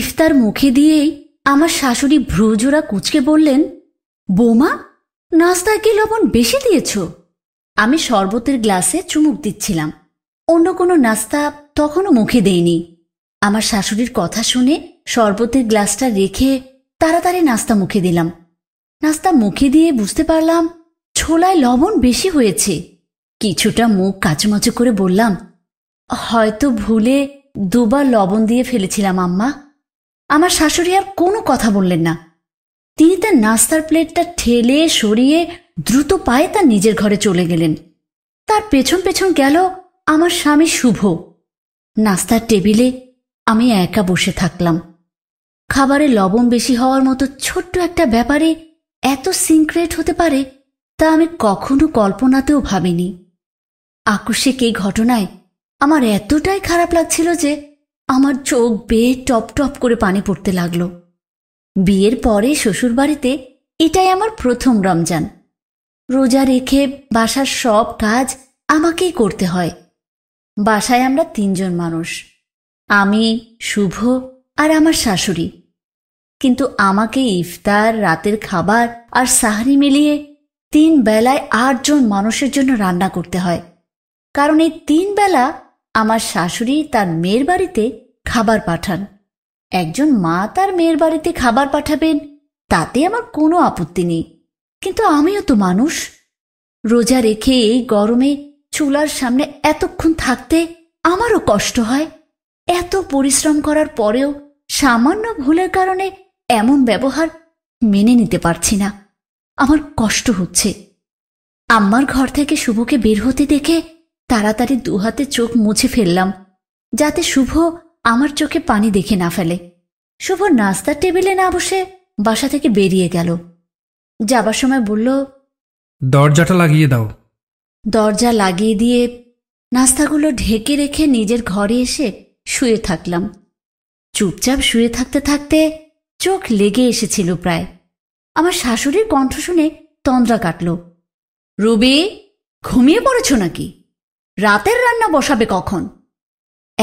ইফতার মুখে দিয়েই আমার শাশুড়ি ভ্রুজোড়া কুচকে বললেন বোমা নাস্তায় কি লবণ বেশি দিয়েছ আমি শরবতের গ্লাসে চুমুক দিচ্ছিলাম অন্য কোনো নাস্তা তখনও মুখে দেইনি আমার শাশুড়ির কথা শুনে শরবতের গ্লাসটা রেখে তাড়াতাড়ি নাস্তা মুখে দিলাম নাস্তা মুখে দিয়ে বুঝতে পারলাম ছোলায় লবণ বেশি হয়েছে কিছুটা মুখ কাচুমাচু করে বললাম হয়তো ভুলে দুবার লবণ দিয়ে ফেলেছিলাম আম্মা আমার শাশুড়ি আর কোনো কথা বললেন না তিনি তার নাস্তার প্লেটটা ঠেলে সরিয়ে দ্রুত পায়ে তার নিজের ঘরে চলে গেলেন তার পেছন পেছন গেল আমার স্বামী শুভ নাস্তার টেবিলে আমি একা বসে থাকলাম খাবারে লবণ বেশি হওয়ার মতো ছোট্ট একটা ব্যাপারে এত সিনক্রেট হতে পারে তা আমি কখনো কল্পনাতেও ভাবিনি আকস্মিক এই ঘটনায় আমার এতটাই খারাপ লাগছিল যে আমার চোখ বেয়ে টপ টপ করে পানি পড়তে লাগলো বিয়ের পরে শ্বশুরবাড়িতে এটাই আমার প্রথম রমজান রোজা রেখে বাসার সব কাজ আমাকেই করতে হয় বাসায় আমরা তিনজন মানুষ আমি শুভ আর আমার শাশুড়ি কিন্তু আমাকে ইফতার রাতের খাবার আর সাহারি মিলিয়ে তিন বেলায় আটজন মানুষের জন্য রান্না করতে হয় কারণ এই তিন বেলা আমার শাশুড়ি তার মেয়ের বাড়িতে খাবার পাঠান একজন মা তার মেয়ের বাড়িতে খাবার পাঠাবেন তাতে আমার কোনো আপত্তি নেই কিন্তু আমিও তো মানুষ রোজা রেখে এই গরমে চুলার সামনে এতক্ষণ থাকতে আমারও কষ্ট হয় এত পরিশ্রম করার পরেও সামান্য ভুলের কারণে এমন ব্যবহার মেনে নিতে পারছি না আমার কষ্ট হচ্ছে আম্মার ঘর থেকে শুভকে বের হতে দেখে তাড়াতাড়ি দুহাতে চোখ মুছে ফেললাম যাতে শুভ আমার চোখে পানি দেখে না ফেলে শুভ নাস্তার টেবিলে না বসে বাসা থেকে বেরিয়ে গেল যাবার সময় বলল দরজাটা লাগিয়ে দাও দরজা লাগিয়ে দিয়ে নাস্তাগুলো ঢেকে রেখে নিজের ঘরে এসে শুয়ে থাকলাম চুপচাপ শুয়ে থাকতে থাকতে চোখ লেগে এসেছিল প্রায় আমার শাশুড়ির কণ্ঠ শুনে তন্দ্রা কাটল রুবি ঘুমিয়ে পড়েছ নাকি রাতের রান্না বসাবে কখন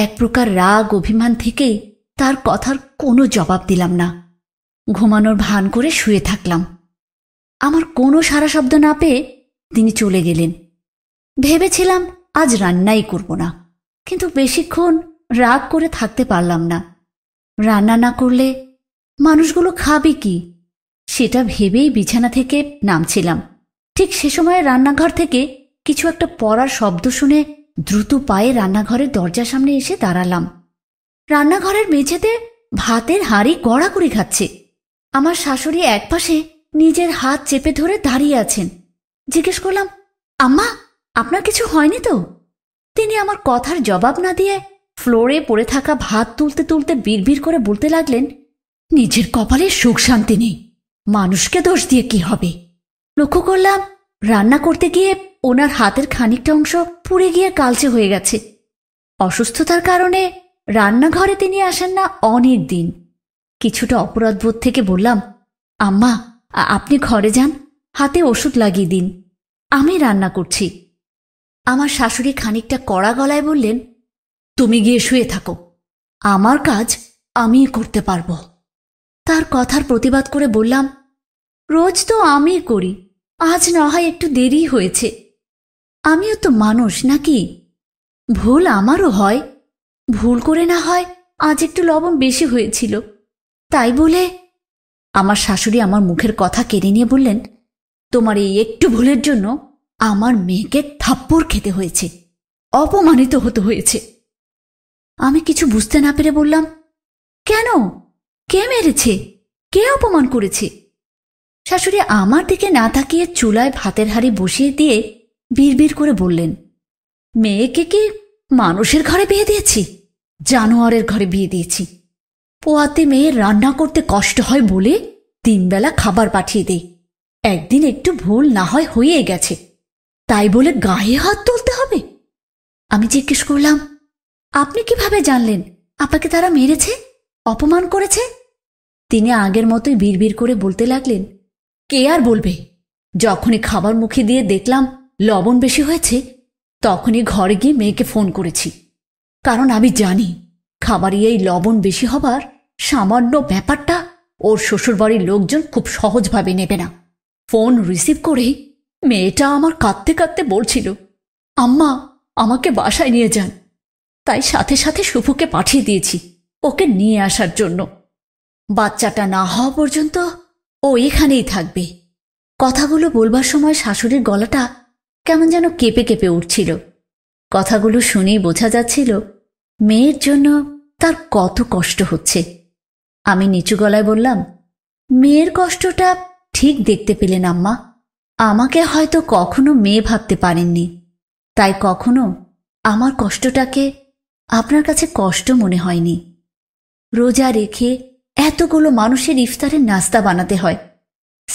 এক প্রকার রাগ অভিমান থেকেই তার কথার কোনো জবাব দিলাম না ঘুমানোর ভান করে শুয়ে থাকলাম আমার কোনো সারা শব্দ না পেয়ে তিনি চলে গেলেন ভেবেছিলাম আজ রান্নাই করব না কিন্তু বেশিক্ষণ রাগ করে থাকতে পারলাম না রান্না না করলে মানুষগুলো খাবে কি সেটা ভেবেই বিছানা থেকে নামছিলাম ঠিক সে সময় রান্নাঘর থেকে কিছু একটা পড়ার শব্দ শুনে দ্রুত পায়ে রান্নাঘরের দরজার সামনে এসে দাঁড়ালাম রান্নাঘরের মেঝেতে ভাতের হাঁড়ি গড়াগড়ি খাচ্ছে আমার শাশুড়ি একপাশে নিজের হাত চেপে ধরে দাঁড়িয়ে আছেন জিজ্ঞেস করলাম আম্মা আপনার কিছু হয়নি তো তিনি আমার কথার জবাব না দিয়ে ফ্লোরে পড়ে থাকা ভাত তুলতে তুলতে বিড়বিড় করে বলতে লাগলেন নিজের কপালে সুখ শান্তি নেই মানুষকে দোষ দিয়ে কি হবে লক্ষ্য করলাম রান্না করতে গিয়ে ওনার হাতের খানিকটা অংশ পুড়ে গিয়ে কালচে হয়ে গেছে অসুস্থতার কারণে রান্নাঘরে তিনি আসেন না অনেক দিন কিছুটা অপরাধবোধ থেকে বললাম আম্মা আপনি ঘরে যান হাতে ওষুধ লাগিয়ে দিন আমি রান্না করছি আমার শাশুড়ি খানিকটা কড়া গলায় বললেন তুমি গিয়ে শুয়ে থাকো আমার কাজ আমি করতে পারবো তার কথার প্রতিবাদ করে বললাম রোজ তো আমি করি আজ না হয় একটু দেরি হয়েছে আমিও তো মানুষ নাকি ভুল আমারও হয় ভুল করে না হয় আজ একটু লবণ বেশি হয়েছিল তাই বলে আমার শাশুড়ি আমার মুখের কথা কেড়ে নিয়ে বললেন তোমার এই একটু ভুলের জন্য আমার মেয়েকে থাপ্পড় খেতে হয়েছে অপমানিত হতে হয়েছে আমি কিছু বুঝতে না পেরে বললাম কেন কে মেরেছে কে অপমান করেছে শাশুড়ি আমার দিকে না তাকিয়ে চুলায় ভাতের হাড়ি বসিয়ে দিয়ে বিড়বিড় করে বললেন মেয়েকে কি মানুষের ঘরে বিয়ে দিয়েছি জানোয়ারের ঘরে বিয়ে দিয়েছি পোয়াতে মেয়ের রান্না করতে কষ্ট হয় বলে তিনবেলা খাবার পাঠিয়ে দেই একদিন একটু ভুল না হয় হয়ে গেছে তাই বলে গায়ে হাত তুলতে হবে আমি জিজ্ঞেস করলাম আপনি কিভাবে জানলেন আপনাকে তারা মেরেছে অপমান করেছে তিনি আগের মতোই বিড়বিড় করে বলতে লাগলেন কে আর বলবে যখনই খাবার মুখে দিয়ে দেখলাম লবণ বেশি হয়েছে তখনই ঘরে গিয়ে মেয়েকে ফোন করেছি কারণ আমি জানি খাবারই এই লবণ বেশি হবার সামান্য ব্যাপারটা ওর শ্বশুরবাড়ির লোকজন খুব সহজভাবে নেবে না ফোন রিসিভ করে মেয়েটা আমার কাঁদতে কাঁদতে বলছিল আম্মা আমাকে বাসায় নিয়ে যান তাই সাথে সাথে সুফুকে পাঠিয়ে দিয়েছি ওকে নিয়ে আসার জন্য বাচ্চাটা না হওয়া পর্যন্ত ও এখানেই থাকবে কথাগুলো বলবার সময় শাশুড়ির গলাটা কেমন যেন কেঁপে কেঁপে উঠছিল কথাগুলো শুনেই বোঝা যাচ্ছিল মেয়ের জন্য তার কত কষ্ট হচ্ছে আমি নিচু গলায় বললাম মেয়ের কষ্টটা ঠিক দেখতে পেলেন আম্মা আমাকে হয়তো কখনো মেয়ে ভাবতে পারেননি তাই কখনো আমার কষ্টটাকে আপনার কাছে কষ্ট মনে হয়নি রোজা রেখে এতগুলো মানুষের ইফতারের নাস্তা বানাতে হয়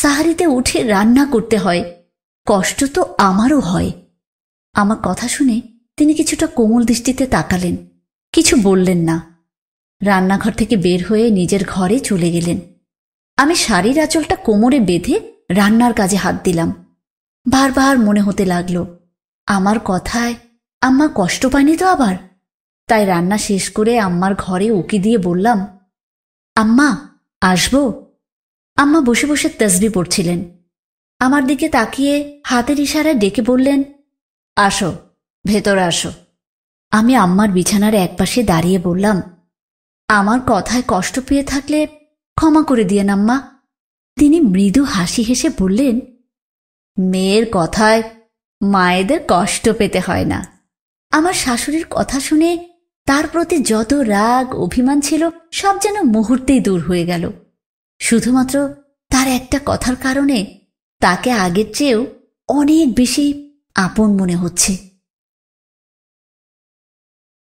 সাহারিতে উঠে রান্না করতে হয় কষ্ট তো আমারও হয় আমার কথা শুনে তিনি কিছুটা কোমল দৃষ্টিতে তাকালেন কিছু বললেন না রান্নাঘর থেকে বের হয়ে নিজের ঘরে চলে গেলেন আমি শাড়ির আঁচলটা কোমরে বেঁধে রান্নার কাজে হাত দিলাম বারবার মনে হতে লাগলো আমার কথায় আম্মা কষ্ট পায়নি তো আবার তাই রান্না শেষ করে আম্মার ঘরে উকি দিয়ে বললাম আম্মা আসবো আম্মা বসে বসে তসবি পড়ছিলেন আমার দিকে তাকিয়ে হাতের ইশারায় ডেকে বললেন আসো ভেতরে আসো আমি আম্মার বিছানার একপাশে দাঁড়িয়ে বললাম আমার কথায় কষ্ট পেয়ে থাকলে ক্ষমা করে দিয়েন আম্মা তিনি মৃদু হাসি হেসে বললেন মেয়ের কথায় মায়েদের কষ্ট পেতে হয় না আমার শাশুড়ির কথা শুনে তার প্রতি যত রাগ অভিমান ছিল সব যেন মুহূর্তেই দূর হয়ে গেল শুধুমাত্র তার একটা কথার কারণে তাকে আগের চেয়েও অনেক বেশি আপন মনে হচ্ছে